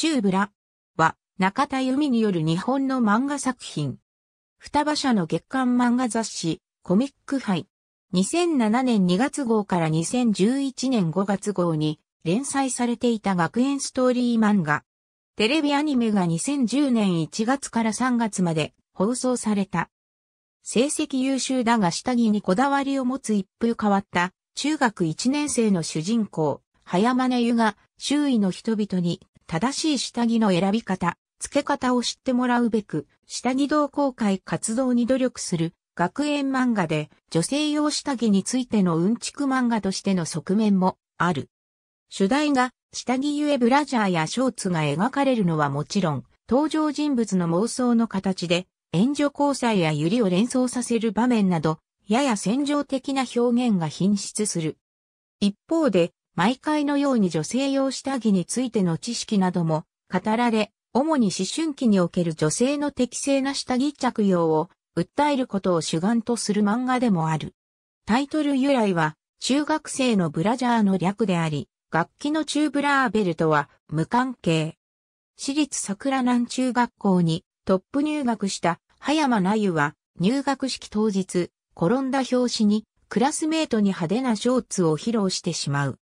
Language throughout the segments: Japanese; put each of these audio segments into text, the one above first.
チューブラは中田由美による日本の漫画作品。双葉社の月刊漫画雑誌コミック杯。2007年2月号から2011年5月号に連載されていた学園ストーリー漫画。テレビアニメが2010年1月から3月まで放送された。成績優秀だが下着にこだわりを持つ一風変わった中学1年生の主人公、早真根優が周囲の人々に正しい下着の選び方、付け方を知ってもらうべく、下着同好会活動に努力する学園漫画で女性用下着についてのうんちく漫画としての側面もある。主題が下着ゆえブラジャーやショーツが描かれるのはもちろん、登場人物の妄想の形で、援助交際や百合を連想させる場面など、やや戦場的な表現が品質する。一方で、毎回のように女性用下着についての知識なども語られ、主に思春期における女性の適正な下着着用を訴えることを主眼とする漫画でもある。タイトル由来は中学生のブラジャーの略であり、楽器のチューブラーベルとは無関係。私立桜南中学校にトップ入学した葉山奈由は入学式当日、転んだ拍子にクラスメートに派手なショーツを披露してしまう。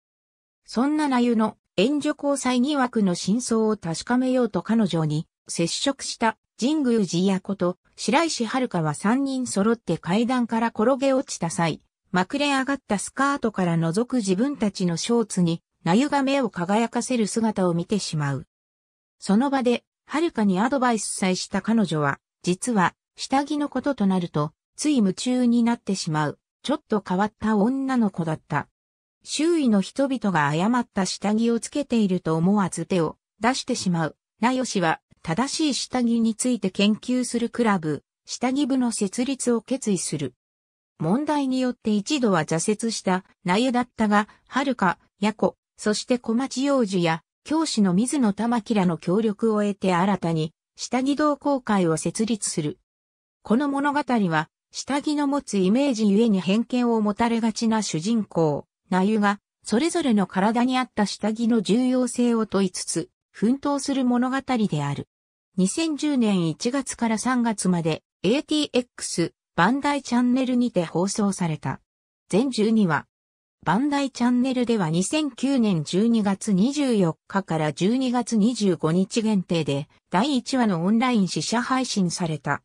そんなナユの援助交際疑惑の真相を確かめようと彼女に接触した神宮寺やこと白石遥は3人揃って階段から転げ落ちた際、まくれ上がったスカートから覗く自分たちのショーツに、ナユが目を輝かせる姿を見てしまう。その場で、遥にアドバイスさえした彼女は、実は、下着のこととなると、つい夢中になってしまう、ちょっと変わった女の子だった。周囲の人々が誤った下着をつけていると思わず手を出してしまう。名吉は正しい下着について研究するクラブ、下着部の設立を決意する。問題によって一度は挫折したな吉だったが、遥か、やこ、そして小町幼樹や教師の水野玉木らの協力を得て新たに下着同好会を設立する。この物語は下着の持つイメージゆえに偏見を持たれがちな主人公。なゆが、それぞれの体に合った下着の重要性を問いつつ、奮闘する物語である。2010年1月から3月まで ATX バンダイチャンネルにて放送された。全12話。バンダイチャンネルでは2009年12月24日から12月25日限定で第1話のオンライン試写配信された。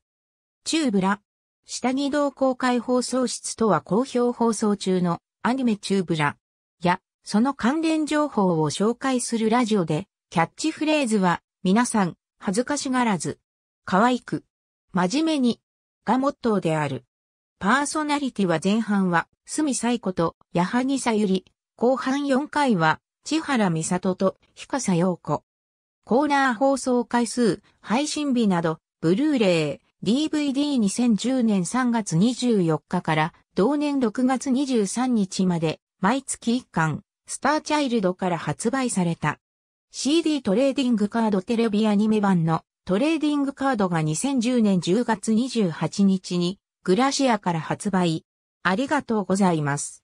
チューブラ。下着同公開放送室とは好評放送中のアニメチューブラやその関連情報を紹介するラジオで、キャッチフレーズは、皆さん、恥ずかしがらず、可愛く、真面目に、がモットーである。パーソナリティは前半は、隅彩子と、矢作さゆり、後半4回は、千原美里と、日笠陽子。コーナー放送回数、配信日など、ブルーレイ、DVD2010 年3月24日から同年6月23日まで毎月1巻スターチャイルドから発売された。CD トレーディングカードテレビアニメ版のトレーディングカードが2010年10月28日にグラシアから発売。ありがとうございます。